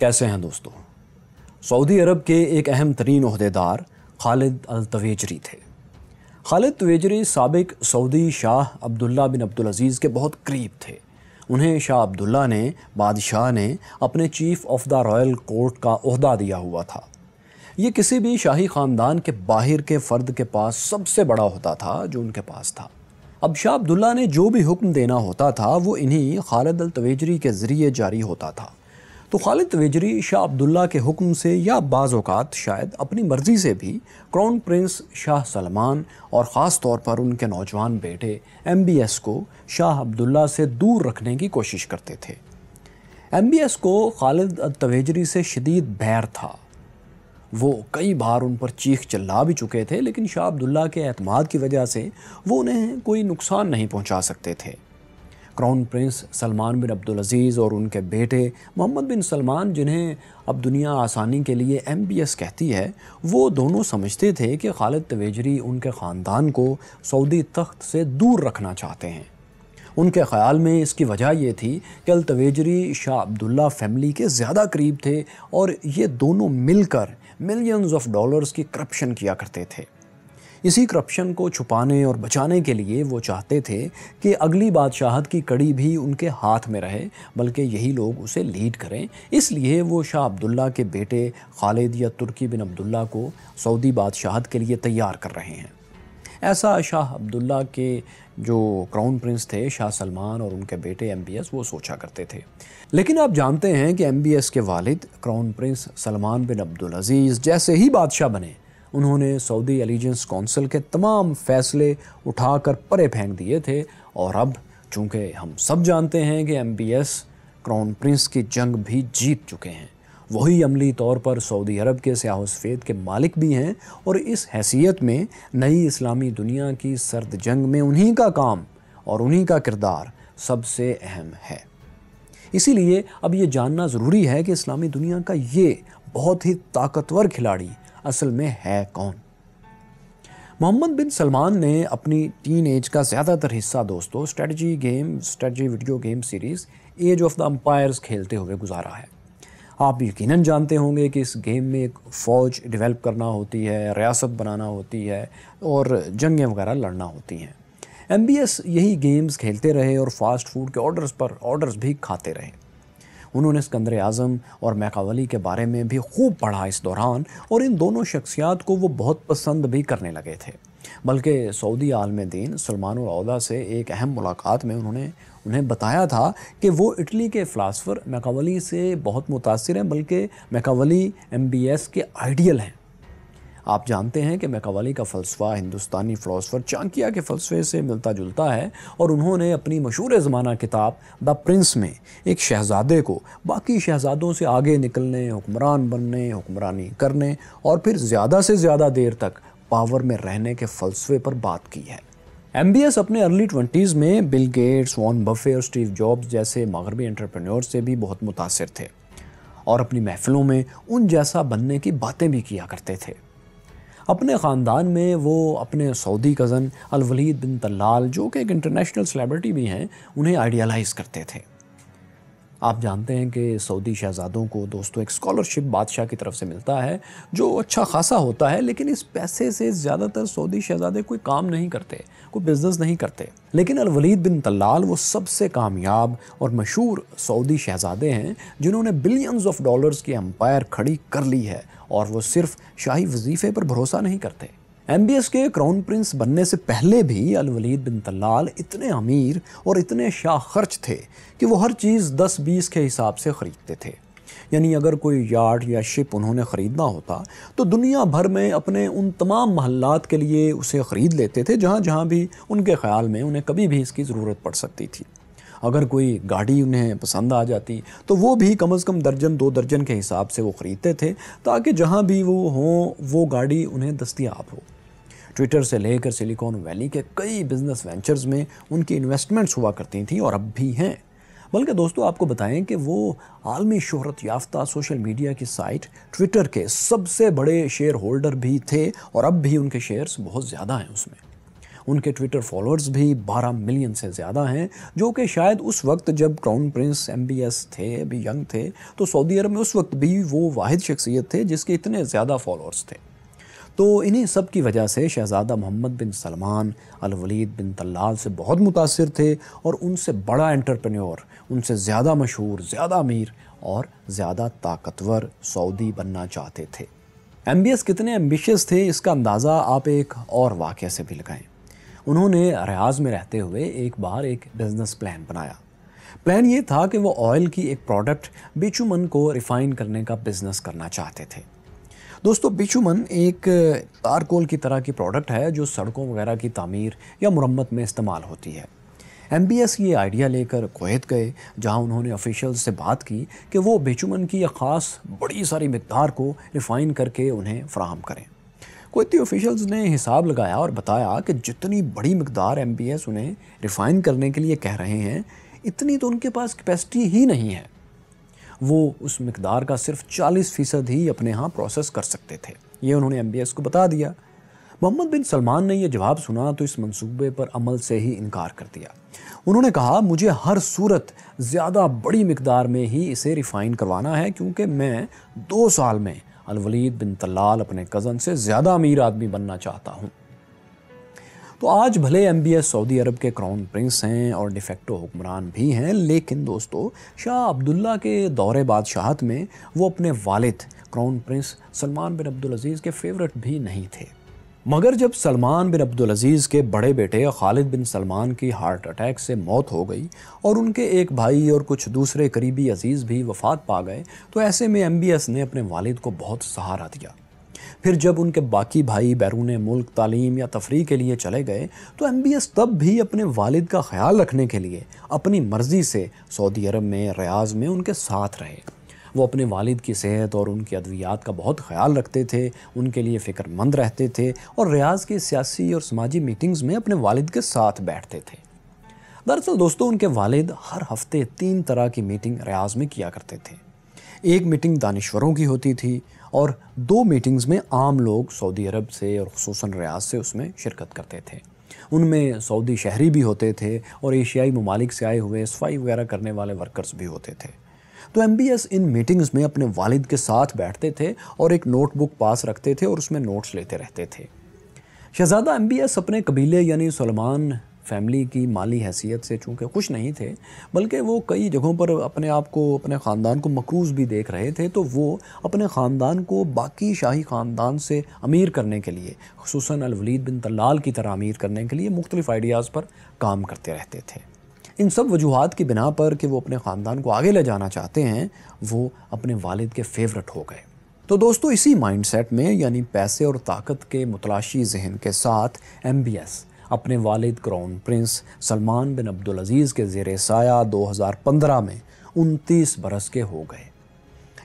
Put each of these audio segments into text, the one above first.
कैसे हैं दोस्तों सऊदी अरब के एक अहम तरीन अहदेदार खालिद अल तवेजरी थे खालिद तवेजरी सबक सऊदी शाह अब्दुल्ला बिन अब्दुल अजीज़ के बहुत करीब थे उन्हें शाह अब्दुल्ला ने बादशाह ने अपने chief of the royal court का अहदा दिया हुआ था ये किसी भी शाही ख़ानदान के बाहर के फ़र्द के पास सबसे बड़ा होता था जो उनके पास था अब शाह अब्दुल्ला ने जो भी हुक्म देना होता था वो इन्हीं खालिद अल तवेजरी के ज़रिए जारी होता था तो खालिद वेजरी शाह अब्दुल्ला के हुक्म से या बाज़ शायद अपनी मर्ज़ी से भी क्राउन प्रिंस शाह सलमान और ख़ास तौर पर उनके नौजवान बेटे एम बी एस को शाह अब्दुल्ला से दूर रखने की कोशिश करते थे एम बी एस को खालिद तवेजरी से शदीद बैर था वो कई बार उन पर चीख चिल्ला भी चुके थे लेकिन शाह अब्दुल्ला के अतमाद की वजह से वो उन्हें कोई नुकसान नहीं पहुँचा सकते थे crown prince Salman bin Abdulaziz और उनके बेटे मोहम्मद बिन सलमान जिन्हें अब दुनिया आसानी के लिए एम बी एस कहती है वो दोनों समझते थे कि खालिद तवेजरी उनके ख़ानदान को सऊदी तख्त से दूर रखना चाहते हैं उनके ख्याल में इसकी वजह ये थी कि अलतवेजरी शाह अब्दुल्ला फैमिली के ज़्यादा करीब थे और ये दोनों मिलकर मिलियंस ऑफ डॉलर्स की करप्शन किया करते थे इसी करप्शन को छुपाने और बचाने के लिए वो चाहते थे कि अगली बादशाहत की कड़ी भी उनके हाथ में रहे बल्कि यही लोग उसे लीड करें इसलिए वो शाह अब्दुल्ला के बेटे खालिद या तुर्की बिन अब्दुल्ला को सऊदी बादशाहत के लिए तैयार कर रहे हैं ऐसा शाह अब्दुल्ला के जो क्राउन प्रिंस थे शाह सलमान और उनके बेटे एम वो सोचा करते थे लेकिन आप जानते हैं कि एम के वालिद crown prince Salman bin Abdul Aziz जैसे ही बादशाह बने उन्होंने सऊदी एलिजेंस कौंसिल के तमाम फैसले उठाकर परे फेंक दिए थे और अब चूँकि हम सब जानते हैं कि M B S crown prince की जंग भी जीत चुके हैं वही अमली तौर पर सऊदी अरब के सफ़ेद के मालिक भी हैं और इस हैसियत में नई इस्लामी दुनिया की सर्द जंग में उन्हीं का काम और उन्हीं का किरदार सबसे अहम है इसीलिए अब ये जानना ज़रूरी है कि इस्लामी दुनिया का ये बहुत ही ताकतवर खिलाड़ी असल में है कौन मोहम्मद बिन सलमान ने अपनी टीन एज का ज़्यादातर हिस्सा दोस्तों strategy game strategy video game series age of the empires खेलते हुए गुजारा है आप यकीन जानते होंगे कि इस गेम में एक फ़ौज डेवलप करना होती है रियासत बनाना होती है और जंगें वगैरह लड़ना होती हैं एम यही गेम्स खेलते रहे और फास्ट फूड के ऑर्डर्स पर ऑर्डर्स भी खाते रहे उन्होंने सिकंदर आज़म और मैकावली के बारे में भी खूब पढ़ा इस दौरान और इन दोनों शख्सियात को वो बहुत पसंद भी करने लगे थे बल्कि सऊदी आलम दीन सलमान से एक अहम मुलाकात में उन्होंने उन्हें बताया था कि वो इटली के फ़िलासफ़र मैकावली से बहुत मुतासर हैं बल्कि मैकावली एम बी एस के आइडियल हैं आप जानते हैं कि मैकावली का फ़लसफ़ा हिंदुस्तानी फ़िलासफ़र चांकिया के फ़लसफ़े से मिलता जुलता है और उन्होंने अपनी मशहूर ज़माना किताब द प्रिंस में एक शहज़ादे को बाकी शहज़ादों से आगे निकलने हुक्मरान बनने हुक्मरानी करने और फिर ज़्यादा से ज़्यादा देर तक पावर में रहने के फ़लसफ़े पर बात की है एम अपने अर्ली ट्वेंटीज़ में बिल गेट्स वॉन बफे और स्टीव जॉब्स जैसे मगरबी एंटरप्रेन्योर से भी बहुत मुतासर थे और अपनी महफ़िलों में उन जैसा बनने की बातें भी किया करते थे अपने ख़ानदान में वो अपने Saudi cousin Alwaleed bin Talal जो कि एक इंटरनेशनल सेलेब्रिटी भी हैं उन्हें आइडियालाइज करते थे आप जानते हैं कि सऊदी शहज़ादों को दोस्तों एक स्कॉलरशिप बादशाह की तरफ से मिलता है जो अच्छा खासा होता है लेकिन इस पैसे से ज़्यादातर सऊदी शहज़ादे कोई काम नहीं करते कोई बिज़नेस नहीं करते लेकिन अलवलीद बिन तलाल वो सबसे कामयाब और मशहूर सऊदी शहज़ादे हैं जिन्होंने बिलियंस ऑफ डॉलर्स की एम्पायर खड़ी कर ली है और वो सिर्फ शाही वजीफे पर भरोसा नहीं करते एम बी एस के क्राउन प्रिंस बनने से पहले भी अलवलीद बिन तलाल इतने अमीर और इतने शाह खर्च थे कि वो हर चीज़ दस बीस के हिसाब से ख़रीदते थे यानी अगर कोई यार्ड या शिप उन्होंने ख़रीदना होता तो दुनिया भर में अपने उन तमाम महल्लात के लिए उसे ख़रीद लेते थे जहाँ जहाँ भी उनके ख्याल में उन्हें कभी भी इसकी ज़रूरत पड़ सकती थी अगर कोई गाड़ी उन्हें पसंद आ जाती तो वो भी कम अज़ कम दर्जन दो दर्जन के हिसाब से वो ख़रीदते थे ताकि जहाँ भी वो हों वो गाड़ी उन्हें दस्तियाब हो ट्विटर से लेकर सिलिकॉन वैली के कई बिज़नेस वेंचर्स में उनकी इन्वेस्टमेंट्स हुआ करती थी और अब भी हैं बल्कि दोस्तों आपको बताएं कि वो आलमी शहरत याफ्ता सोशल मीडिया की साइट ट्विटर के सबसे बड़े शेयर होल्डर भी थे और अब भी उनके शेयर्स बहुत ज़्यादा हैं उसमें उनके ट्विटर फॉलोअर्स भी 12 मिलियन से ज़्यादा हैं जो कि शायद उस वक्त जब क्राउन प्रिंस एम थे अभी यंग थे तो सऊदी अरब में उस वक्त भी वो वाद शख्सियत थे जिसके इतने ज़्यादा फॉलोअर्स थे तो इन्हीं सब की वजह से शहज़ादा Mohammed bin Salman Alwaleed bin Talal से बहुत मुतासर थे और उनसे बड़ा एंटरप्रेन्योर उनसे ज़्यादा मशहूर ज़्यादा अमीर और ज़्यादा ताकतवर सऊदी बनना चाहते थे एम कितने एम्बिशियस थे इसका अंदाज़ा आप एक और वाक़े से भी लगाएं उन्होंने रियाज में रहते हुए एक बार एक बिज़नेस प्लान बनाया प्लान ये था कि वो ऑयल की एक प्रोडक्ट बिचुमन को रिफ़ाइन करने का बिज़नेस करना चाहते थे दोस्तों बिचुमन एक तारकोल की तरह की प्रोडक्ट है जो सड़कों वगैरह की तमीर या मरम्मत में इस्तेमाल होती है एम बी एस ये आइडिया लेकर कोत गए जहाँ उन्होंने ऑफिशियल से बात की कि वो बिचुमन की एक ख़ास बड़ी सारी मकदार को रिफ़ाइन करके उन्हें फ्राहम करें कोती तो ऑफिशल्स ने हिसाब लगाया और बताया कि जितनी बड़ी मकदार एम बी एस उन्हें रिफ़ाइन करने के लिए कह रहे हैं इतनी तो उनके पास कैपेसिटी ही नहीं है वो उस मकदार का सिर्फ 40 फ़ीसद ही अपने यहाँ प्रोसेस कर सकते थे ये उन्होंने एम बी एस को बता दिया मोहम्मद बिन सलमान ने यह जवाब सुना तो इस मंसूबे पर अमल से ही इनकार कर दिया उन्होंने कहा मुझे हर सूरत ज़्यादा बड़ी मकदार में ही इसे रिफ़ाइन करवाना है क्योंकि मैं दो साल में अलवलीद बिन तलाल अपने कज़न से ज़्यादा अमीर आदमी बनना चाहता हूँ तो आज भले M B S Saudi Arab के क्राउन प्रिंस हैं और डिफेक्टो हुक्मरान भी हैं लेकिन दोस्तों शाह अब्दुल्ला के दौरे बादशाहत में वो अपने वालिद crown prince Salman bin Abdul Aziz के फेवरेट भी नहीं थे मगर जब सलमान बिन अब्दुल अजीज़ के बड़े बेटे खालिद बिन सलमान की हार्ट अटैक से मौत हो गई और उनके एक भाई और कुछ दूसरे करीबी अजीज़ भी वफात पा गए तो ऐसे में एम बी एस ने अपने वालिद को बहुत सहारा दिया फिर जब उनके बाकी भाई बैरून मुल्क तालीम या तफरी के लिए चले गए तो एम बी एस तब भी अपने वालिद का ख्याल रखने के लिए अपनी मर्ज़ी से सऊदी अरब में रियाज में उनके साथ रहे वो अपने वालिद की सेहत और उनकी अद्वियात का बहुत ख्याल रखते थे उनके लिए फ़िक्रमंद रहते थे और रियाज के सियासी और समाजी मीटिंग्स में अपने वालिद के साथ बैठते थे दरअसल दोस्तों उनके वालिद हर हफ्ते तीन तरह की मीटिंग रियाज में किया करते थे एक मीटिंग दानश्वरों की होती थी और दो मीटिंग्स में आम लोग सऊदी अरब से और खूस रियाज से उसमें शिरकत करते थे उनमें सऊदी शहरी भी होते थे और एशियाई ममालिक से आए हुए सफाई वगैरह करने वाले वर्कर्स भी होते थे तो एम इन मीटिंग्स में अपने वालिद के साथ बैठते थे और एक नोटबुक पास रखते थे और उसमें नोट्स लेते रहते थे शहजादा एम अपने कबीले यानी सलमान फैमिली की माली हैसियत से चूँकि खुश नहीं थे बल्कि वो कई जगहों पर अपने आप को अपने ख़ानदान को मकरूज़ भी देख रहे थे तो वो अपने ख़ानदान को बाकी शाही ख़ानदान से अमीर करने के लिए खसूस अलवलीद बिन तलाल की तरह अमीर करने के लिए मुख्तलिफ़ आइडियाज़ पर काम करते रहते थे इन सब वजूहत की बिना पर कि वो अपने ख़ानदान को आगे ले जाना चाहते हैं वो अपने वालिद के फेवरेट हो गए तो दोस्तों इसी माइंडसेट में यानी पैसे और ताकत के मुतलाशी जहन के साथ एम बी एस अपने वालिद crown prince Salman bin Abdul Aziz के जेर साया 2015 में उनतीस बरस के हो गए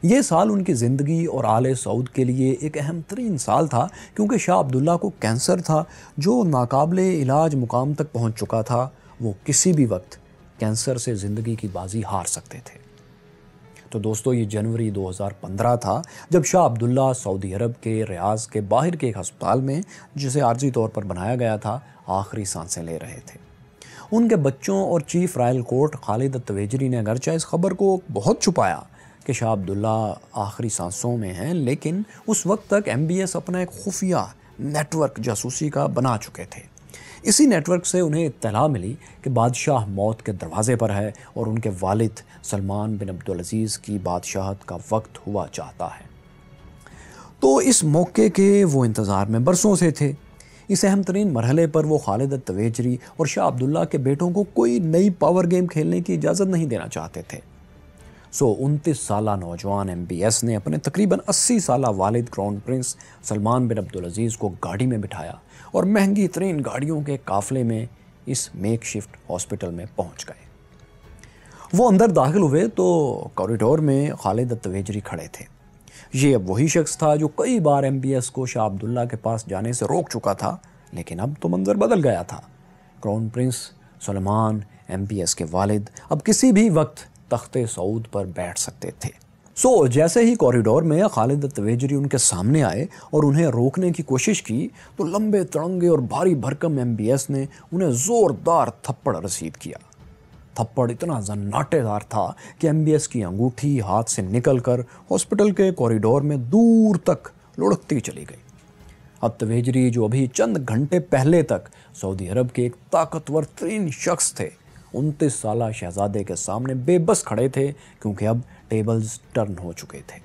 ये साल उनकी ज़िंदगी और आले सऊद के लिए एक अहम तरीन साल था क्योंकि शाह अब्दुल्ला को कैंसर था जो नाकबले इलाज मुकाम तक पहुँच चुका था वो किसी भी वक्त कैंसर से ज़िंदगी की बाजी हार सकते थे तो दोस्तों ये जनवरी 2015 था जब शाह अब्दुल्ला सऊदी अरब के रियाज के बाहर के एक अस्पताल में जिसे आर्जी तौर पर बनाया गया था आखिरी सांसें ले रहे थे उनके बच्चों और chief royal court Khalid Tuwaijri ने अगरचे इस खबर को बहुत छुपाया कि शाह अब्दुल्ला आखिरी सांसों में हैं लेकिन उस वक्त तक एम बी एस अपना एक खुफिया नेटवर्क जासूसी का बना चुके थे इसी नेटवर्क से उन्हें इतला मिली कि बादशाह मौत के दरवाज़े पर है और उनके वालिद सलमान बिन अब्दुलज़ीज़ की बादशाहत का वक्त हुआ चाहता है तो इस मौके के वो इंतज़ार में बरसों से थे इस अहम तरीन मरहले पर वो खालिद तवेजरी और शाह अब्दुल्ला के बेटों को कोई नई पावर गेम खेलने की इजाज़त नहीं देना चाहते थे सो उनतीस साल नौजवान एम बी एस ने अपने तकरीबन अस्सी साल वालिद crown prince Salman bin Abdulaziz को गाड़ी में बिठाया और महंगी तरीन गाड़ियों के काफले में इस मेक शिफ्ट हॉस्पिटल में पहुंच गए वो अंदर दाखिल हुए तो कॉरिडोर में खालिद तवेजरी खड़े थे ये अब वही शख्स था जो कई बार एम को शाह अब्दुल्ला के पास जाने से रोक चुका था लेकिन अब तो मंज़र बदल गया था क्राउन प्रिंस सलमान एम के वालिद अब किसी भी वक्त तख्त सऊद पर बैठ सकते थे सो so, जैसे ही कॉरिडोर में खालिद तवेजरी उनके सामने आए और उन्हें रोकने की कोशिश की तो लंबे तड़ंगे और भारी भरकम एम ने उन्हें ज़ोरदार थप्पड़ रसीद किया थप्पड़ इतना जन्नाटेदार था कि एम की अंगूठी हाथ से निकल कर हॉस्पिटल के कॉरिडोर में दूर तक लुढ़कती चली गई अब तवेजरी जो अभी चंद घंटे पहले तक सऊदी अरब के एक ताकतवर तरीन शख्स थे उनतीस साल शहजादे के सामने बेबस खड़े थे क्योंकि अब टेबल्स टर्न हो चुके थे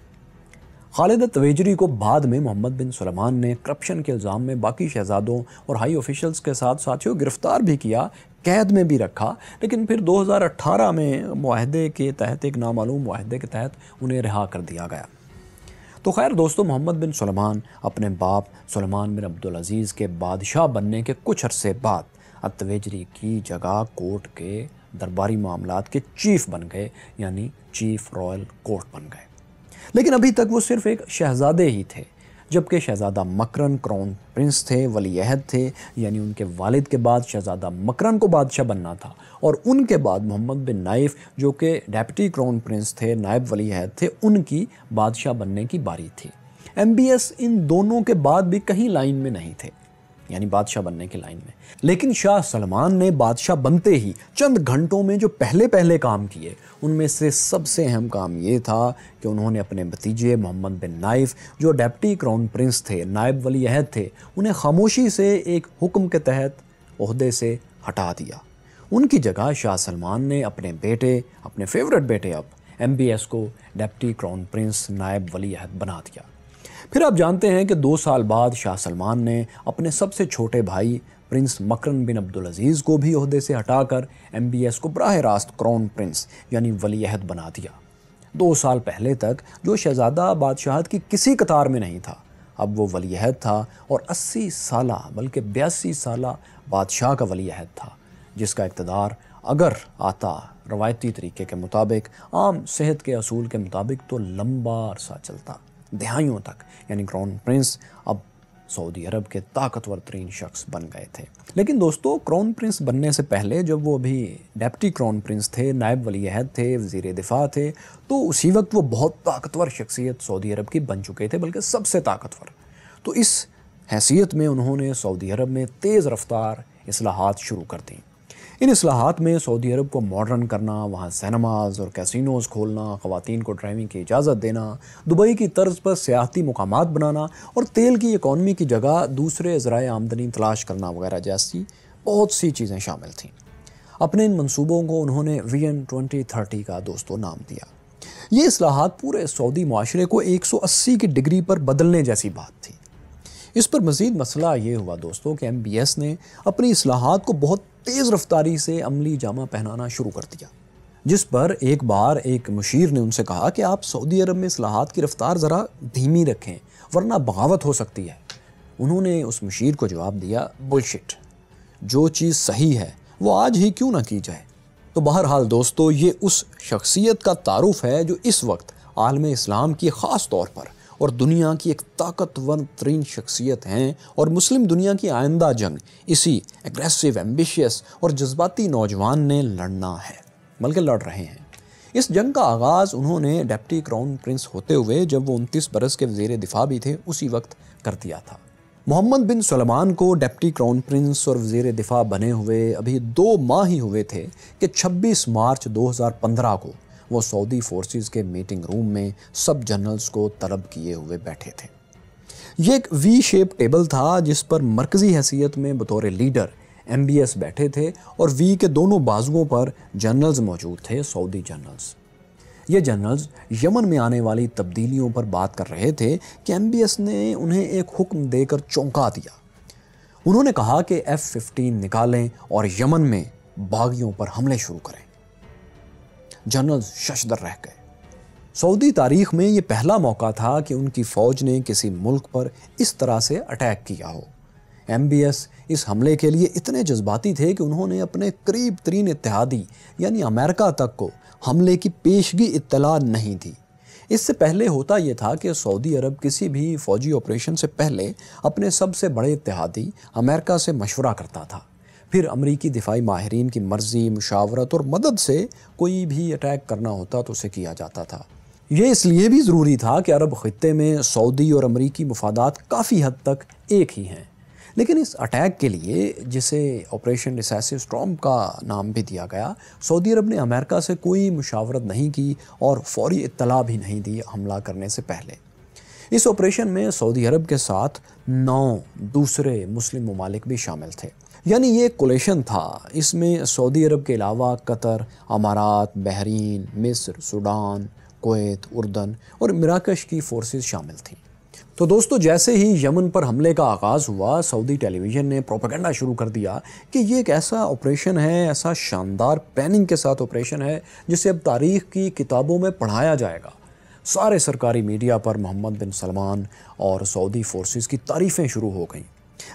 खालिद तवेजरी को बाद में मोहम्मद बिन सलमान ने करप्शन के इल्ज़ाम में बाकी शहजादों और हाई ऑफिशल्स के साथ साथियों गिरफ़्तार भी किया कैद में भी रखा लेकिन फिर 2018 में माहदे के तहत एक नामालूम माहदे के तहत उन्हें रिहा कर दिया गया तो खैर दोस्तों मोहम्मद बिन सलमान अपने बाप सलमान बिन अब्दुल अजीज़ के बादशाह बनने के कुछ अरसे बाद अतवेजरी की जगह कोर्ट के दरबारी मामला के चीफ बन गए यानी चीफ रॉयल कोर्ट बन गए लेकिन अभी तक वो सिर्फ एक शहजादे ही थे जबकि शहजादा मकरन क्राउन प्रिंस थे वली अहद थे यानी उनके वालिद के बाद शहजादा मकरन को बादशाह बनना था और उनके बाद मोहम्मद बिन नाइफ जो कि डेप्टी क्राउन प्रिंस थे नायब वली अहद थे उनकी बादशाह बनने की बारी थी एम इन दोनों के बाद भी कहीं लाइन में नहीं थे यानी बादशाह बनने के लाइन में लेकिन शाह सलमान ने बादशाह बनते ही चंद घंटों में जो पहले पहले काम किए उनमें से सबसे अहम काम ये था कि उन्होंने अपने भतीजे मोहम्मद बिन नाइफ जो डेप्टी क्राउन प्रिंस थे नायब वली अहद थे उन्हें खामोशी से एक हुक्म के तहत अहदे से हटा दिया उनकी जगह शाह सलमान ने अपने बेटे अपने फेवरेट बेटे अब एम को डेप्टी क्राउन प्रिंस नायब वली अहद बना दिया फिर आप जानते हैं कि दो साल बाद शाह सलमान ने अपने सबसे छोटे भाई प्रिंस मकरन बिन अब्दुल अजीज़ को भी अहदे से हटाकर एम बी एस को बरह रास्त क्राउन प्रिंस यानी वलीहद बना दिया दो साल पहले तक जो शहज़ादा बादशाहत की किसी कतार में नहीं था अब वो वलीहद था और अस्सी साल बल्कि बयासी साल बादशाह का वलीहद था जिसका इकतदार अगर आता रवायती तरीके के मुताबिक आम सेहत के असूल के मुताबिक तो लम्बा अरसा चलता दहाइयों तक यानी क्राउन प्रिंस अब सऊदी अरब के ताकतवर तरीन शख्स बन गए थे लेकिन दोस्तों क्राउन प्रिंस बनने से पहले जब वो अभी डेप्टी क्राउन प्रिंस थे नायब वली अहद थे वजीर दिफा थे तो उसी वक्त वो बहुत ताकतवर शख्सियत सऊदी अरब की बन चुके थे बल्कि सबसे ताकतवर तो इस हैसियत में उन्होंने सऊदी अरब में तेज़ रफ्तार असलाहत शुरू कर दी इन असलाहत में सऊदी अरब को मॉडर्न करना वहाँ सैनमाज और कैसिनोज खोलना खुवान को ड्राइविंग की इजाज़त देना दुबई की तर्ज पर सियाती मकाम बनाना और तेल की इकानमी की जगह दूसरे ज़रा आमदनी तलाश करना वगैरह जैसी बहुत सी चीज़ें शामिल थीं अपने इन मनसूबों को उन्होंने वी एन ट्वेंटी थर्टी का दोस्तों नाम दिया ये असलाहत पूरे सऊदी माशरे को एक सौ अस्सी की डिग्री पर बदलने जैसी बात थी इस पर मज़ीद मसला ये हुआ दोस्तों कि एम बी एस ने अपनी असलाहत को बहुत तेज़ रफ्तारी से अमली जामा पहनाना शुरू कर दिया जिस पर एक बार एक मशीर ने उनसे कहा कि आप सऊदी अरब में असलाहत की रफ्तार ज़रा धीमी रखें वरना बगावत हो सकती है उन्होंने उस मशीर को जवाब दिया बुलशिट जो चीज़ सही है वो आज ही क्यों ना की जाए तो बहरहाल दोस्तों ये उस शख्सियत का तारुफ है जो इस वक्त आलम इस्लाम की ख़ास तौर पर और दुनिया की एक ताकतवर तरीन शख्सियत हैं और मुस्लिम दुनिया की आइंदा जंग इसी एग्रेसिव एम्बिशियस और जज्बाती नौजवान ने लड़ना है बल्कि लड़ रहे हैं इस जंग का आगाज़ उन्होंने डेप्टी क्राउन प्रिंस होते हुए जब वो उनतीस बरस के वजीर दिफा भी थे उसी वक्त कर दिया था मोहम्मद बिन सलमान को डेप्टी क्राउन प्रिंस और वजीर दिफा बने हुए अभी दो माह ही हुए थे कि 26 मार्च 2015 को वो सऊदी फोर्सेस के मीटिंग रूम में सब जनरल्स को तलब किए हुए बैठे थे ये एक वी शेप टेबल था जिस पर मरकज़ी हैसियत में बतौर लीडर एम बैठे थे और वी के दोनों बाजुओं पर जनरल्स मौजूद थे सऊदी जनरल्स ये जनरल्स यमन में आने वाली तब्दीलियों पर बात कर रहे थे कि एम ने उन्हें एक हुक्म देकर चौंका दिया उन्होंने कहा कि एफ़ फिफ्टीन निकालें और यमन में बागियों पर हमले शुरू करें जनरल शशदर रह गए सऊदी तारीख में ये पहला मौका था कि उनकी फ़ौज ने किसी मुल्क पर इस तरह से अटैक किया हो एम बी एस इस हमले के लिए इतने जज्बाती थे कि उन्होंने अपने करीब तरीन इतिहादी यानी अमेरिका तक को हमले की पेशगी इतला नहीं थी इससे पहले होता यह था कि सऊदी अरब किसी भी फौजी ऑपरेशन से पहले अपने सबसे बड़े इतिहादी अमेरिका से मशवरा करता था फिर अमरीकी दिफाई माहरीन की मर्ज़ी मशावरत और मदद से कोई भी अटैक करना होता तो उसे किया जाता था ये इसलिए भी ज़रूरी था कि अरब ख़त्े में सऊदी और अमरीकी मफादात काफ़ी हद तक एक ही हैं लेकिन इस अटैक के लिए जिसे ऑपरेशन रिसेसिव स्ट्रॉम का नाम भी दिया गया सऊदी अरब ने अमेरिका से कोई मुशावरत नहीं की और फौरी इतला भी नहीं दी हमला करने से पहले इस ऑपरेशन में सऊदी अरब के साथ नौ दूसरे मुस्लिम ममालिक भी शामिल थे यानी ये कोलेशन था इसमें सऊदी अरब के अलावा कतर अमारात बहरीन मिस्र सूडान कोत उर्दन और मराकश की फोर्सेस शामिल थीं तो दोस्तों जैसे ही यमन पर हमले का आगाज़ हुआ सऊदी टेलीविज़न ने प्रोपेगेंडा शुरू कर दिया कि ये एक ऐसा ऑपरेशन है ऐसा शानदार प्लानिंग के साथ ऑपरेशन है जिसे अब तारीख की किताबों में पढ़ाया जाएगा सारे सरकारी मीडिया पर मोहम्मद बिन सलमान और सऊदी फोर्सेस की तारीफ़ें शुरू हो गईं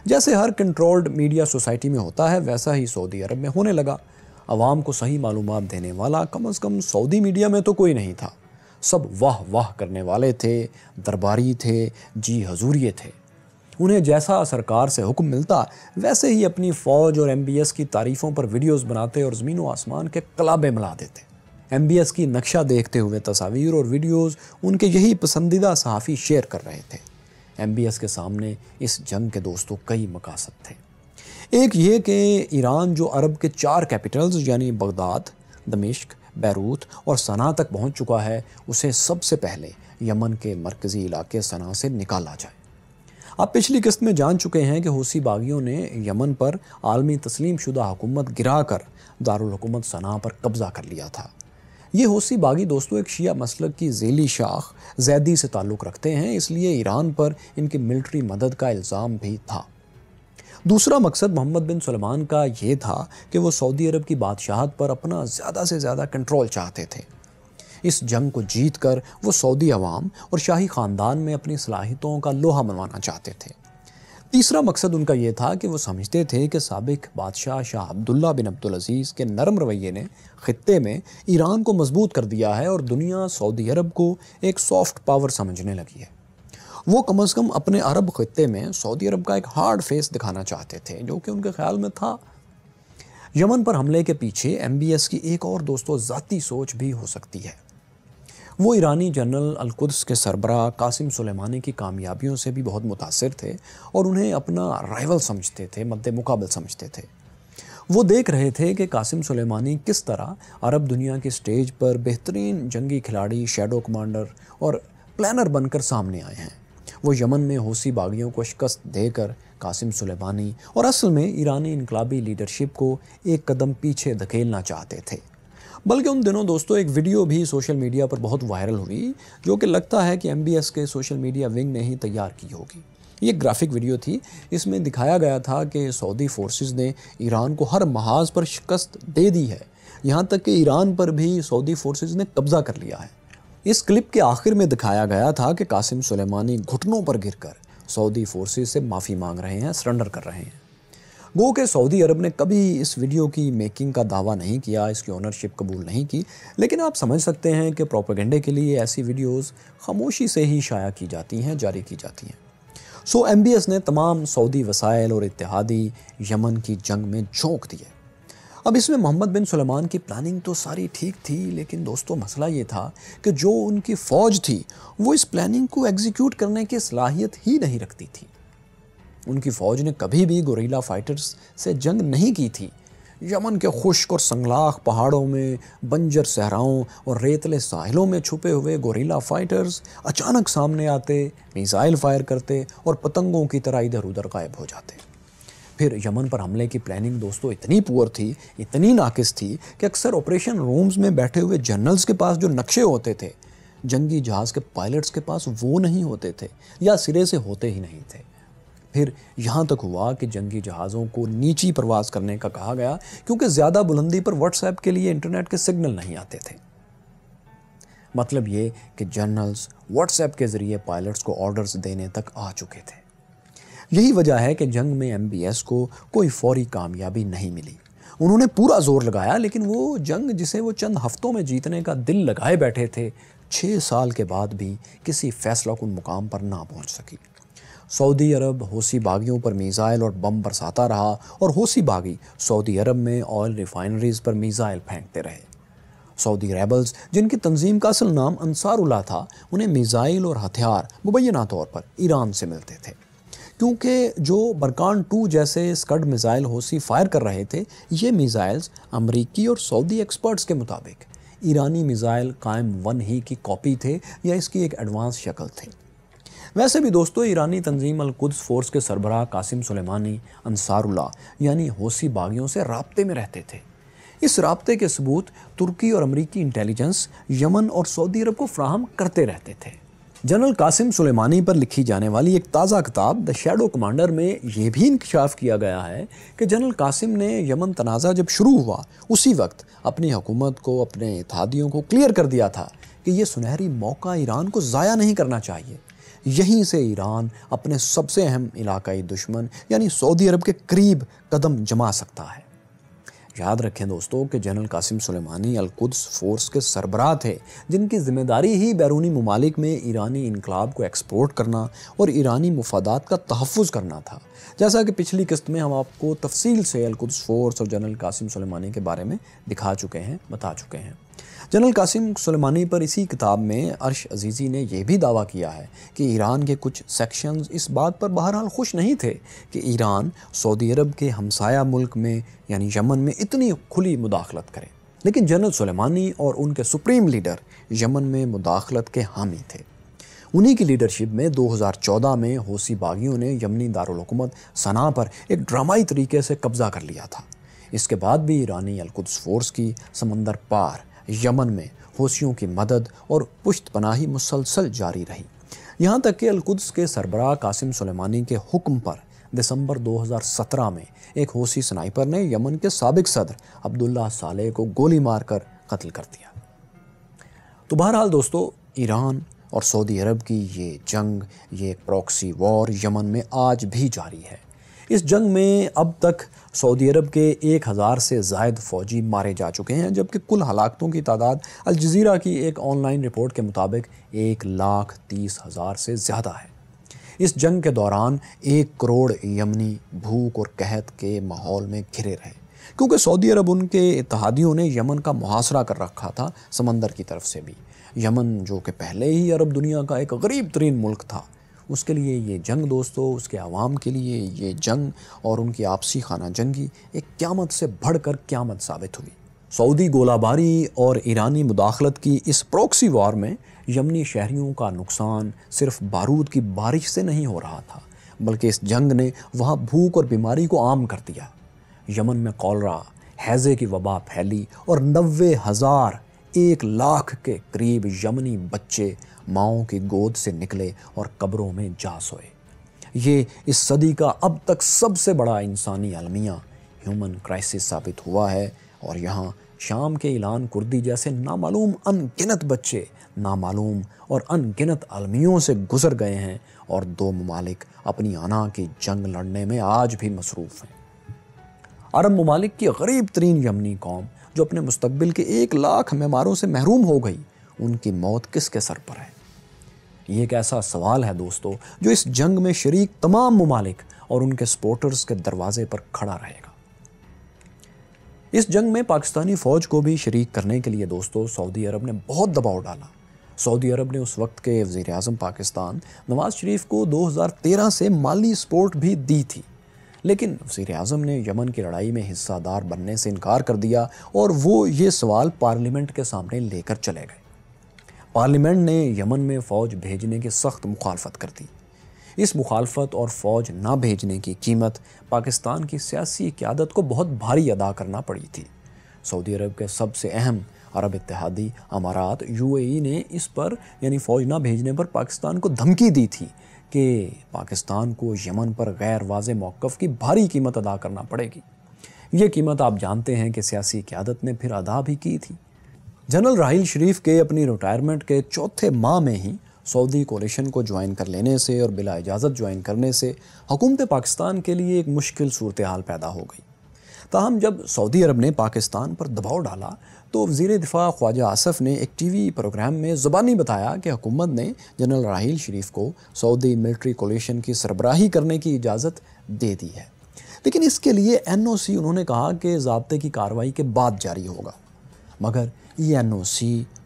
जैसे हर कंट्रोल्ड मीडिया सोसाइटी में होता है वैसा ही सऊदी अरब में होने लगा आवाम को सही मालूम देने वाला कम अज़ कम सऊदी मीडिया में तो कोई नहीं था सब वाह वाह करने वाले थे दरबारी थे जी हजूरिए थे उन्हें जैसा सरकार से हुक्म मिलता वैसे ही अपनी फ़ौज और एम की तारीफ़ों पर वीडियोस बनाते और ज़मीन व आसमान के कलाबे मिला देते एम की नक्शा देखते हुए तस्वीर और वीडियोस उनके यही पसंदीदा सहाफ़ी शेयर कर रहे थे एम के सामने इस जंग के दोस्तों कई मकासद थे एक ये कि ईरान जो अरब के चार कैपिटल्स यानी बगदाद दमिश्क बैरूत और सना तक पहुंच चुका है उसे सबसे पहले यमन के मरकज़ी इलाके सना से निकाला जाए आप पिछली किस्त में जान चुके हैं कि हौसी बागियों ने यमन पर आलमी तस्लीम शुदा हुकूमत गिरा कर दारकूमत सना पर कब्ज़ा कर लिया था ये होसी बागी दोस्तों एक शिया मसलक की झेली शाख जैदी से ताल्लुक़ रखते हैं इसलिए ईरान पर इनकी मिलिट्री मदद का इल्ज़ाम भी था दूसरा मकसद मोहम्मद बिन सलमान का ये था कि वो सऊदी अरब की बादशाहत पर अपना ज़्यादा से ज़्यादा कंट्रोल चाहते थे इस जंग को जीत कर वो सऊदी अवाम और शाही ख़ानदान में अपनी सलाहितों का लोहा मनवाना चाहते थे तीसरा मकसद उनका यह था कि वो समझते थे कि सबक बादशाह Shah Abdullah bin Abdul Aziz के नरम रवैये ने ख़त्े में ईरान को मजबूत कर दिया है और दुनिया सऊदी अरब को एक सॉफ्ट पावर समझने लगी है वो कम अज़ कम अपने अरब ख़त्े में सऊदी अरब का एक हार्ड फेस दिखाना चाहते थे जो कि उनके ख्याल में था यमन पर हमले के पीछे एम बी एस की एक और दोस्तों ज़ाती सोच भी हो सकती है वो ईरानी जनरल अलकुद्स के सरबरा कासिम सुलेमानी की कामयाबियों से भी बहुत मुतासर थे और उन्हें अपना राइवल समझते थे मद्द मुकाबल समझते थे वो देख रहे थे कि कासिम सुलेमानी किस तरह अरब दुनिया की स्टेज पर बेहतरीन जंगी खिलाड़ी शेडो कमांडर और प्लानर बनकर सामने आए हैं वो यमन में होसी बागियों को शिकस्त देकर कासिम सुलेमानी और असल में ईरानी इनकलाबी लीडरशिप को एक कदम पीछे धकेलना चाहते थे बल्कि उन दिनों दोस्तों एक वीडियो भी सोशल मीडिया पर बहुत वायरल हुई जो कि लगता है कि एम के सोशल मीडिया विंग ने ही तैयार की होगी ये ग्राफिक वीडियो थी इसमें दिखाया गया था कि सऊदी फोर्सेस ने ईरान को हर महाज पर शिकस्त दे दी है यहाँ तक कि ईरान पर भी सऊदी फोर्सेस ने कब्ज़ा कर लिया है इस क्लिप के आखिर में दिखाया गया था कि कासिम सुलेमानी घुटनों पर गिरकर सऊदी फोर्सेस से माफ़ी मांग रहे हैं सरेंडर कर रहे हैं गो के सऊदी अरब ने कभी इस वीडियो की मेकिंग का दावा नहीं किया इसकी ऑनरशिप कबूल नहीं की लेकिन आप समझ सकते हैं कि प्रोपागेंडे के लिए ऐसी वीडियोस खामोशी से ही शाया की जाती हैं जारी की जाती हैं सो एम ने तमाम सऊदी वसाइल और इतिहादी यमन की जंग में झोंक दिए अब इसमें मोहम्मद बिन सलमान की प्लानिंग तो सारी ठीक थी लेकिन दोस्तों मसला ये था कि जो उनकी फ़ौज थी वो इस प्लानिंग को एग्जीक्यूट करने की सलाहियत ही नहीं रखती थी उनकी फ़ौज ने कभी भी गोरीला फाइटर्स से जंग नहीं की थी यमन के खुश्क और संगलाख पहाड़ों में बंजर सहराओं और रेतले साहिलों में छुपे हुए गोरीला फाइटर्स अचानक सामने आते मिज़ाइल फायर करते और पतंगों की तरह इधर उधर गायब हो जाते फिर यमन पर हमले की प्लानिंग दोस्तों इतनी पुअर थी इतनी नाकिस थी कि अक्सर ऑपरेशन रूम्स में बैठे हुए जनरल्स के पास जो नक्शे होते थे जंगी जहाज़ के पायलट्स के पास वो नहीं होते थे या सिरे से होते ही नहीं थे फिर यहाँ तक हुआ कि जंगी जहाज़ों को नीची प्रवास करने का कहा गया क्योंकि ज़्यादा बुलंदी पर व्हाट्सएप के लिए इंटरनेट के सिग्नल नहीं आते थे मतलब ये कि जनरल्स व्हाट्सएप के ज़रिए पायलट्स को ऑर्डर्स देने तक आ चुके थे यही वजह है कि जंग में एम को कोई फौरी कामयाबी नहीं मिली उन्होंने पूरा जोर लगाया लेकिन वो जंग जिसे वो चंद हफ्तों में जीतने का दिल लगाए बैठे थे छः साल के बाद भी किसी फैसला को मुकाम पर ना पहुंच सकी सऊदी अरब हौसी बागियों पर मिज़ाइल और बम बरसाता रहा और हौसी बागी सऊदी अरब में ऑयल रिफाइनरीज पर मिज़ाइल फेंकते रहे सऊदी रेबल्स जिनकी तंजीम का असल नाम अंसारुल्ला था उन्हें मिज़ाइल और हथियार मुबैना तौर पर ईरान से मिलते थे क्योंकि जो बरकान टू जैसे स्कड मिज़ाइल होसी फायर कर रहे थे ये मिज़ाइल्स अमरीकी और सऊदी एक्सपर्ट्स के मुताबिक ईरानी मिज़ाइल कायम वन ही की कॉपी थे या इसकी एक एडवांस शक्ल थी वैसे भी दोस्तों ईरानी तंजीम अलकुद्स फोर्स के सरबराह कासिम सुलेमानी अंसारुल्ला यानी होसी बागियों से रबते में रहते थे इस रबते के सबूत तुर्की और अमरीकी इंटेलिजेंस यमन और सऊदी अरब को फ्राहम करते रहते थे जनरल कासिम सुलेमानी पर लिखी जाने वाली एक ताज़ा किताब द शेडो कमांडर में यह भी इंकशाफ किया गया है कि जनरल कासिम ने यमन तनाज़ा जब शुरू हुआ उसी वक्त अपनी हुकूमत को अपने इतिहादियों को क्लियर कर दिया था कि यह सुनहरी मौका ईरान को ज़ाया नहीं करना चाहिए यहीं से ईरान अपने सबसे अहम इलाकाई दुश्मन यानी सऊदी अरब के करीब कदम जमा सकता है याद रखें दोस्तों कि general Qasim Soleimani Al Quds force के सरबराह थे जिनकी जिम्मेदारी ही बैरूनी ममालिक में ईरानी इनकलाब को एक्सपोर्ट करना और ईरानी मफादात का तहफ़ करना था जैसा कि पिछली किस्त में हम आपको तफसील से अलकुद्स फोर्स और जनरल कासिम सुलेमानी के बारे में दिखा चुके हैं बता चुके हैं जनरल कासिम सलेमानी पर इसी किताब में अर्श अजीज़ी ने यह भी दावा किया है कि ईरान के कुछ सेक्शंस इस बात पर बहरहाल खुश नहीं थे कि ईरान सऊदी अरब के हमसाया मुल्क में यानी यमन में इतनी खुली मुदाखलत करे लेकिन जनरल सलेमानी और उनके सुप्रीम लीडर यमन में मुदाखलत के हामी थे उन्हीं की लीडरशिप में 2014 में होसी बागियों ने यमनी दारकूमत सना पर एक ड्रामाई तरीके से कब्ज़ा कर लिया था इसके बाद भी ईरानी अलकुद्स फोर्स की समंदर पार यमन में हौसियों की मदद और पुश्त पनाही मुसलसल जारी रही यहाँ तक कि अलकुद्स के सरबरा कासिम सुलेमानी के हुक्म पर दिसंबर 2017 में एक हौसी स्नाइपर ने यमन के सबक सदर अब्दुल्ला साले को गोली मारकर कत्ल कर दिया तो बहरहाल दोस्तों ईरान और सऊदी अरब की ये जंग ये प्रॉक्सी वॉर यमन में आज भी जारी है इस जंग में अब तक सऊदी अरब के एक हज़ार से जायद फ़ौजी मारे जा चुके हैं जबकि कुल हलाकतों की तादाद अलजीरा की एक ऑनलाइन रिपोर्ट के मुताबिक एक लाख तीस हज़ार से ज़्यादा है इस जंग के दौरान एक करोड़ यमनी भूख और कहत के माहौल में घिरे रहे क्योंकि सऊदी अरब उनके इतिहादियों ने यमन का मुहासरा कर रखा था समंदर की तरफ से भी यमन जो कि पहले ही अरब दुनिया का एक गरीब तरीन मुल्क था उसके लिए ये जंग दोस्तों उसके आवाम के लिए ये जंग और उनकी आपसी खाना जंगी एक क्यामत से बढ़ कर क्यामत साबित हुई सऊदी गोलाबारी और ईरानी मुदाखलत की इस प्रोक्सी वार में यमनी शहरीों का नुकसान सिर्फ बारूद की बारिश से नहीं हो रहा था बल्कि इस जंग ने वहाँ भूख और बीमारी को आम कर दिया यमन में कॉलरा हैज़े की वबा फैली और नबे हज़ार एक लाख के करीब यमनी बच्चे माओ की गोद से निकले और कब्रों में जा सोए ये इस सदी का अब तक सबसे बड़ा इंसानी अलमिया ह्यूमन क्राइसिस साबित हुआ है और यहाँ शाम के ईलान कुर्दी जैसे नामालूम अनगिनत बच्चे नामालूम और अनगिनत अलमियों से गुजर गए हैं और दो ममालिक अपनी आना की जंग लड़ने में आज भी मसरूफ़ हैं अरब ममालिक की गरीब तरीन यमनी कौम जो अपने मुस्तबिल के एक लाख मेमारों से महरूम हो गई उनकी मौत किसके सर पर है ये एक ऐसा सवाल है दोस्तों जो इस जंग में शरीक तमाम ममालिक और उनके सपोर्टर्स के दरवाजे पर खड़ा रहेगा इस जंग में पाकिस्तानी फ़ौज को भी शरीक करने के लिए दोस्तों सऊदी अरब ने बहुत दबाव डाला सऊदी अरब ने उस वक्त के वज़ी अजम पाकिस्तान नवाज़ शरीफ को 2013 से माली सपोर्ट भी दी थी लेकिन वज़ी अजम ने यमन की लड़ाई में हिस्सादार बनने से इनकार कर दिया और वो ये सवाल पार्लियामेंट के सामने लेकर चले गए पार्लियामेंट ने यमन में फ़ौज भेजने की सख्त मुखालफत कर दी इस मुखालफत और फ़ौज ना भेजने की कीमत पाकिस्तान की सियासी क्यादत को बहुत भारी अदा करना पड़ी थी सऊदी अरब के सबसे अहम अरब इतिहादी अमारात यूएई ने इस पर यानी फ़ौज ना भेजने पर पाकिस्तान को धमकी दी थी कि पाकिस्तान को यमन पर गैर वाज मौक़ की भारी कीमत अदा करना पड़ेगी ये कीमत आप जानते हैं कि सियासी क्यादत ने फिर अदा भी की थी जनरल राहिल शरीफ के अपनी रिटायरमेंट के चौथे माह में ही सऊदी कोलेशन को ज्वाइन कर लेने से और बिला इजाज़त ज्वाइन करने से हुकूमत पाकिस्तान के लिए एक मुश्किल सूरत हाल पैदा हो गई ताहम जब सऊदी अरब ने पाकिस्तान पर दबाव डाला तो वजीर दिफा ख्वाजा आसफ़ ने एक टी वी प्रोग्राम में ज़ुबानी बताया कि हुकूमत ने जनरल राहिल शरीफ को सऊदी मिलिट्री कोलेशन की सरबराही करने की इजाज़त दे दी है लेकिन इसके लिए एन ओ सी उन्होंने कहा कि जबते की कार्रवाई के बाद जारी होगा मगर ई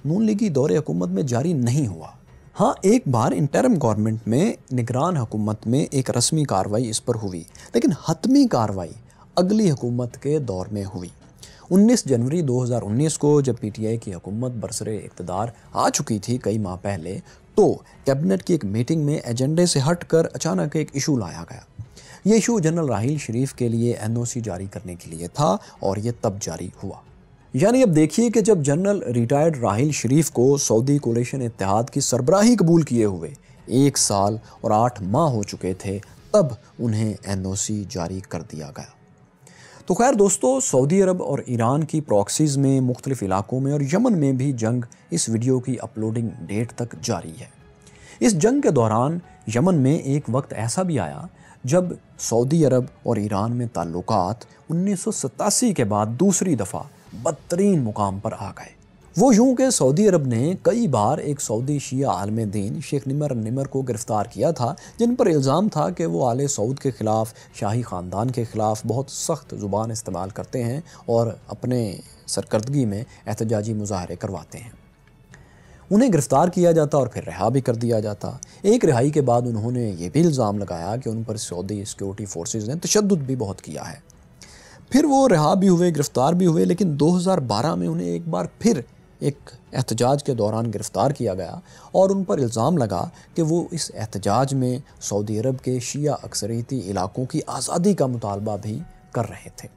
नून लीगी दौरे हुकूमत में जारी नहीं हुआ हाँ एक बार इंटरम गवर्नमेंट में निगरान हुकूमत में एक रस्मी कार्रवाई इस पर हुई लेकिन हतमी कार्रवाई अगली हुकूमत के दौर में हुई 19 जनवरी 2019 को जब पीटीआई की हुकूमत बरसर इकतदार आ चुकी थी कई माह पहले तो कैबिनेट की एक मीटिंग में एजेंडे से हटकर अचानक एक इशू लाया गया ये इशू जनरल राहील शरीफ के लिए एनओसी जारी करने के लिए था और ये तब जारी हुआ यानी अब देखिए कि जब जनरल रिटायर्ड राहिल शरीफ को सऊदी कोलेशन इतिहाद की सरबराही कबूल किए हुए एक साल और आठ माह हो चुके थे तब उन्हें एन जारी कर दिया गया तो खैर दोस्तों सऊदी अरब और ईरान की प्रॉक्सीज़ में मुख्तलिफ़ इलाकों में और यमन में भी जंग इस वीडियो की अपलोडिंग डेट तक जारी है इस जंग के दौरान यमन में एक वक्त ऐसा भी आया जब सऊदी अरब और ईरान में ताल्लुकात उन्नीस के बाद दूसरी दफ़ा बदतरीन मुकाम पर आ गए वो यूं कि सऊदी अरब ने कई बार एक सऊदी शिया आलम दीन शेख निमर निमर को गिरफ़्तार किया था जिन पर इल्ज़ाम था कि वो आले सऊद के ख़िलाफ़ शाही ख़ानदान के ख़िलाफ़ बहुत सख्त ज़ुबान इस्तेमाल करते हैं और अपने सरकर्दगी में एहतजाजी मुजाहरे करवाते हैं उन्हें गिरफ़्तार किया जाता और फिर रिहा भी कर दिया जाता एक रिहाई के बाद उन्होंने ये भी इल्ज़ाम लगाया कि उन पर सऊदी सिक्योरिटी फ़ोर्स ने तशद भी बहुत किया है फिर वो रिहा भी हुए गिरफ़्तार भी हुए लेकिन 2012 में उन्हें एक बार फिर एक एहतजाज के दौरान गिरफ़्तार किया गया और उन पर इल्ज़ाम लगा कि वो इस एहतजाज में सऊदी अरब के शिया अक्सरीती इलाकों की आज़ादी का मुतालबा भी कर रहे थे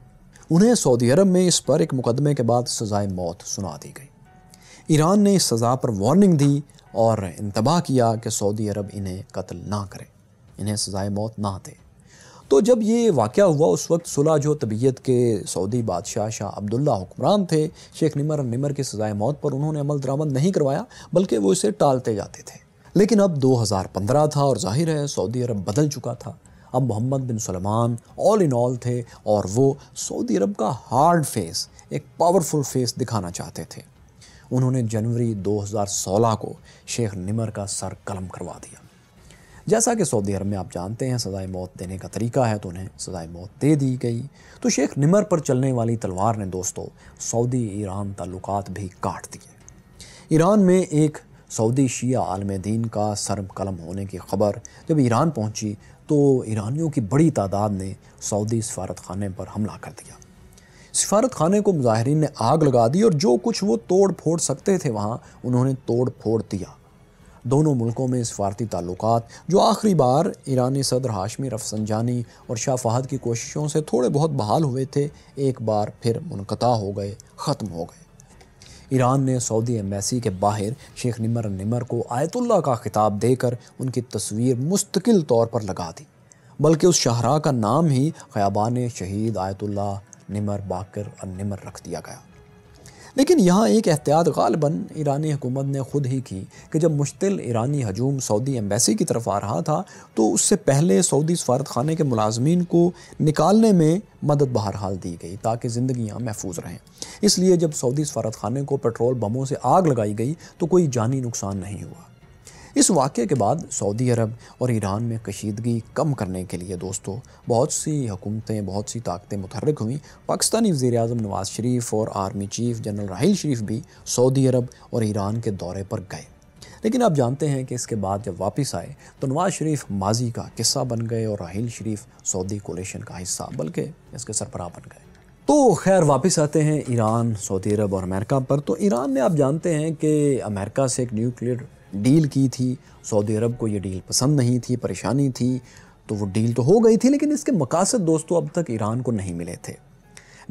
उन्हें सऊदी अरब में इस पर एक मुकदमे के बाद सज़ाए मौत सुना दी गई ईरान ने इस सज़ा पर वार्निंग दी और इंतबाह किया कि सऊदी अरब इन्हें कत्ल ना करें इन्हें सज़ाए मौत ना दें तो जब ये वाक़ हुआ उस वक्त सुलह जो तबीयत के सऊदी बादशाह शाह अब्दुल्ला हुक्मरान थे शेख निमर निमर की सज़ाए मौत पर उन्होंने अमल दरामद नहीं करवाया बल्कि वो इसे टालते जाते थे लेकिन अब 2015 था और जाहिर है सऊदी अरब बदल चुका था अब Mohammed bin Salman all in all थे और वो सऊदी अरब का हार्ड फेस एक पावरफुल फेस दिखाना चाहते थे उन्होंने जनवरी 2016 को शेख निमर का सर कलम करवा दिया जैसा कि सऊदी अरब में आप जानते हैं सज़ाए मौत देने का तरीका है तो उन्हें सज़ाए मौत दे दी गई तो शेख निमर पर चलने वाली तलवार ने दोस्तों सऊदी ईरान ताल्लुक भी काट दिए ईरान में एक सऊदी शिया आलम दीन का सरम कलम होने की खबर जब ईरान पहुंची तो ईरानियों की बड़ी तादाद ने सऊदी सफारत खाने पर हमला कर दिया सफारत खाने को मुजाहरीन ने आग लगा दी और जो कुछ वो तोड़ फोड़ सकते थे वहाँ उन्होंने तोड़ फोड़ दिया दोनों मुल्कों में सफारती ताल्लुक जो आखिरी बार ईरानी सदर हाशमी रफसंजानी और शाह फहद की कोशिशों से थोड़े बहुत बहाल हुए थे एक बार फिर मुनक़ा हो गए ख़त्म हो गए ईरान ने सऊदी एम्बेसी के बाहर शेख निमर निमर को आयतुल्ला का खिताब देकर उनकी तस्वीर मुस्तकिल तौर पर लगा दी बल्कि उस शाहरा का नाम ही ख़याबान शहीद आयतुल्ला निमर बाकर और निमर रख दिया गया लेकिन यहाँ एक एहतियात गालबन ईरानी हुकूमत ने ख़ुद ही की कि जब मुश्तिल ईरानी हजूम सऊदी एम्बेसी की तरफ आ रहा था तो उससे पहले सऊदी सफारतखाना के मुलाजमीन को निकालने में मदद बहरहाल दी गई ताकि ज़िंदियाँ महफूज रहें इसलिए जब सऊदी सफारतखाने को पेट्रोल बमों से आग लगाई गई तो कोई जानी नुकसान नहीं हुआ इस वाक़े के बाद सऊदी अरब और ईरान में कशीदगी कम करने के लिए दोस्तों बहुत सी हुकूमतें बहुत सी ताकतें मुतहरक हुई पाकिस्तानी वज़ी अजम नवाज़ शरीफ और army chief general Raheel Sharif भी सऊदी अरब और ईरान के दौरे पर गए लेकिन आप जानते हैं कि इसके बाद जब वापस आए तो नवाज़ शरीफ माजी का किस्सा बन गए और राहल शरीफ सऊदी कोलेशन का हिस्सा बल्कि इसके सरबराह बन गए तो खैर वापस आते हैं ईरान सऊदी अरब और अमेरिका पर तो ईरान ने आप जानते हैं कि अमेरिका से एक न्यूक्लियर डील की थी सऊदी अरब को ये डील पसंद नहीं थी परेशानी थी तो वो डील तो हो गई थी लेकिन इसके मकासद दोस्तों अब तक ईरान को नहीं मिले थे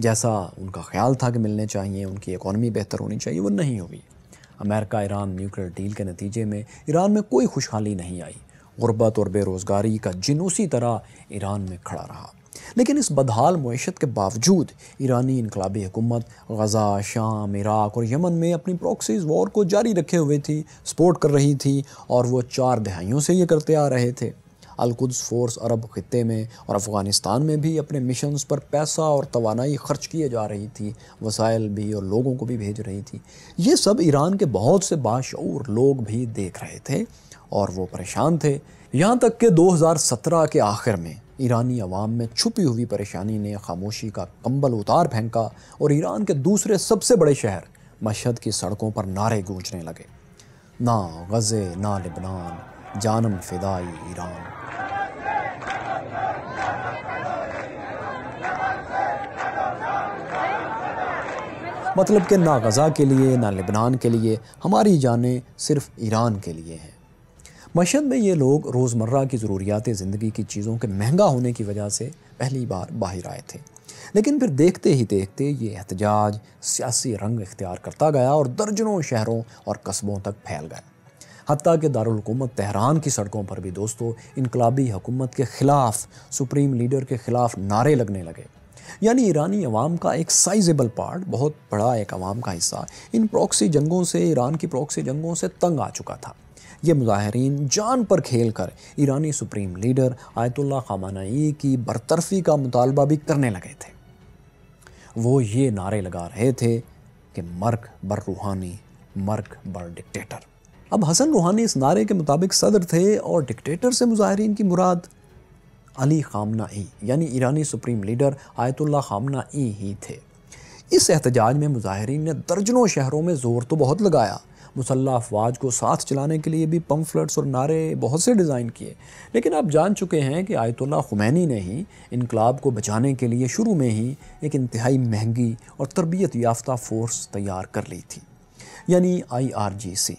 जैसा उनका ख्याल था कि मिलने चाहिए उनकी इकॉनमी बेहतर होनी चाहिए वो नहीं हुई अमेरिका ईरान न्यूक्लियर डील के नतीजे में ईरान में कोई खुशहाली नहीं आई गुर्बत और बेरोज़गारी का जिन उसी तरह ईरान में खड़ा रहा लेकिन इस बदहाल मीशत के बावजूद ईरानी इनकलाबी हुकूमत गज़ा शाम इराक़ और यमन में अपनी प्रोक्सीज वॉर को जारी रखे हुए थी सपोर्ट कर रही थी और वह चार दहाइयों से ये करते आ रहे थे अलकुद्स फोर्स अरब खत्े में और अफ़गानिस्तान में भी अपने मिशंस पर पैसा और तोानाई खर्च किए जा रही थी वसाइल भी और लोगों को भी भेज रही थी ये सब ईरान के बहुत से बाशूर लोग भी देख रहे थे और वो परेशान थे यहाँ तक कि 2017 के आखिर में ईरानी अवाम में छुपी हुई परेशानी ने खामोशी का कंबल उतार फेंका और ईरान के दूसरे सबसे बड़े शहर मशहद की सड़कों पर नारे गूंजने लगे ना गज़े ना लिबनान जानम फिदाई ईरान मतलब कि ना गज़ा के लिए ना लिबनान के लिए हमारी जानें सिर्फ ईरान के लिए हैं मशद में ये लोग रोज़मर्रा की ज़रूरियात ज़िंदगी की चीज़ों के महंगा होने की वजह से पहली बार बाहर आए थे लेकिन फिर देखते ही देखते ये एहतजाज सियासी रंग इख्तियार करता गया और दर्जनों शहरों और कस्बों तक फैल गया हती कि दारकूमत तहरान की सड़कों पर भी दोस्तों इनकलाबी हुकूमत के ख़िलाफ़ सुप्रीम लीडर के ख़िलाफ़ नारे लगने लगे यानी ईरानी अवाम का एक साइजेबल पार्ट बहुत बड़ा एक अवाम का हिस्सा इन प्रॉक्सी जंगों से ईरान की प्रॉक्सी जंगों से तंग आ चुका था ये मुजाहरीन जान पर खेल कर ईरानी सुप्रीम लीडर आयतुल्ला खामानाई की बरतरफी का मुतालबा भी करने लगे थे वो ये नारे लगा रहे थे कि मर्क बर रूहानी मर्क बर डिक्टेटर अब हसन रूहानी इस नारे के मुताबिक सदर थे और डिक्टेटर से मुजाहरीन की मुराद अली खामना ही यानी ईरानी सुप्रीम लीडर आयतुल्ला खामना ही थे इस एहतजाज में मुजाहरीन ने दर्जनों शहरों में ज़ोर तो बहुत लगाया मुसल्ह अफवाज को साथ चलाने के लिए भी पम्फलेट्स और नारे बहुत से डिज़ाइन किए लेकिन आप जान चुके हैं कि आयतुल्ला खुमैनी ने ही इनकलाब को बचाने के लिए शुरू में ही एक इंतहाई महंगी और तरबियत याफ्ता फ़ोर्स तैयार कर ली थी यानी आई आर जी सी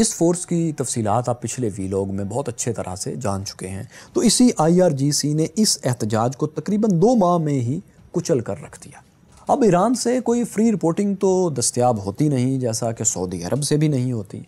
इस फोर्स की तफसी आप पिछले वीलॉग में बहुत अच्छे तरह से जान चुके हैं तो इसी आई आर जी सी ने इस एहतजाज को तकरीबन दो माह में ही कुचल कर रख दिया अब ईरान से कोई फ्री रिपोर्टिंग तो दस्तियाब होती नहीं जैसा कि सऊदी अरब से भी नहीं होती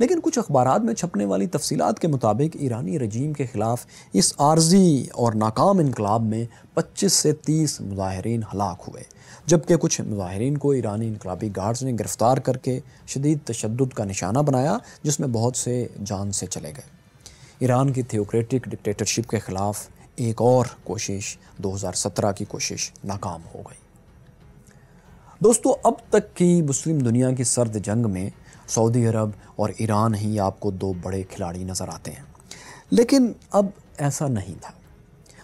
लेकिन कुछ अखबार में छपने वाली तफसीत के मुताबिक ईरानी रजीम के ख़िलाफ़ इस आर्जी और नाकाम इनकलाब में पच्चीस से तीस मुजाहरीन हलाक हुए जबकि कुछ मुजाहरीन को ईरानी इनकलाबी गार्ड्स ने गिरफ़्तार करके शदीद तशद का निशाना बनाया जिसमें बहुत से जान से चले गए ईरान की थियोक्रेटिक डिक्टेटरशिप के ख़िलाफ़ एक और कोशिश 2017 की कोशिश नाकाम हो गई दोस्तों अब तक की मुस्लिम दुनिया की सर्द जंग में सऊदी अरब और ईरान ही आपको दो बड़े खिलाड़ी नज़र आते हैं लेकिन अब ऐसा नहीं था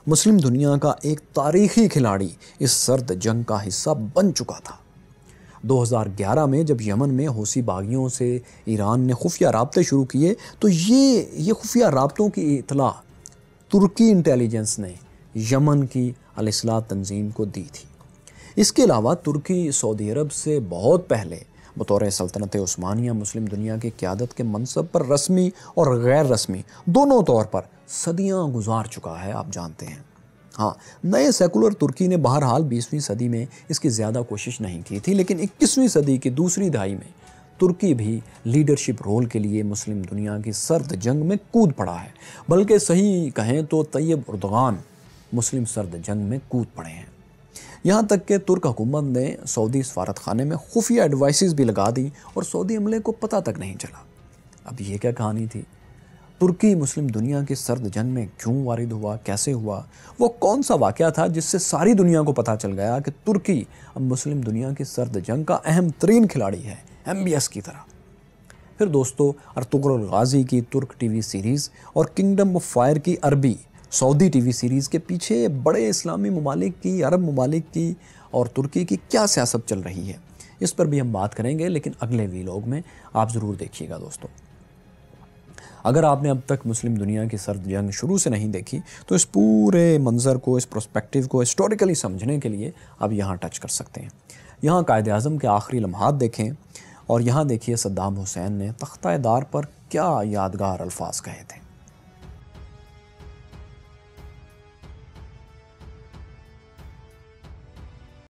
मुस्लिम दुनिया का एक तारीखी खिलाड़ी इस सर्द जंग का हिस्सा बन चुका था 2011 में जब यमन में हौसी बागियों से ईरान ने खुफिया रबते शुरू किए तो ये ये खुफिया रबतों की इतला तुर्की इंटेलिजेंस ने यमन की अलसला तंजीम को दी थी इसके अलावा तुर्की सऊदी अरब से बहुत पहले बतौर सल्तनत उस्मानिया मुस्लिम दुनिया की क्यादत के मनसब पर रस्मी और गैर रस्मी दोनों तौर पर सदियाँ गुजार चुका है आप जानते हैं हाँ नए सेकुलर तुर्की ने बहरहाल 20वीं सदी में इसकी ज़्यादा कोशिश नहीं की थी लेकिन 21वीं सदी की दूसरी दहाई में तुर्की भी लीडरशिप रोल के लिए मुस्लिम दुनिया की सर्द जंग में कूद पड़ा है बल्कि सही कहें तो तैयब उर्दगान मुस्लिम सर्द जंग में कूद पड़े हैं यहाँ तक कि तुर्क हुकूमत ने सऊदी सफारत खाने में खुफिया एडवाइस भी लगा दी और सऊदी अमले को पता तक नहीं चला अब ये क्या कहानी थी तुर्की मुस्लिम दुनिया के सर्द जंग में क्यों वारिद हुआ कैसे हुआ वो कौन सा वाक़ था जिससे सारी दुनिया को पता चल गया कि तुर्की अब मुस्लिम दुनिया के सर्द जंग का अहम तरीन खिलाड़ी है एम की तरह फिर दोस्तों अरतुगर गाजी की तुर्क टीवी सीरीज़ और किंगडम ऑफ फायर की अरबी सऊदी टीवी सीरीज़ के पीछे बड़े इस्लामी ममालिक की अरब ममालिक की और तुर्की की क्या सियासत चल रही है इस पर भी हम बात करेंगे लेकिन अगले वीलॉग में आप ज़रूर देखिएगा दोस्तों अगर आपने अब तक मुस्लिम दुनिया की सर्द जंग शुरू से नहीं देखी तो इस पूरे मंज़र को इस प्रोस्पेक्टिव को हिस्टोरिकली समझने के लिए आप यहाँ टच कर सकते हैं यहाँ कायद अजम के आखिरी लम्हात देखें और यहाँ देखिए सद्दाम हुसैन ने तख्ता दार पर क्या यादगार अल्फाज कहे थे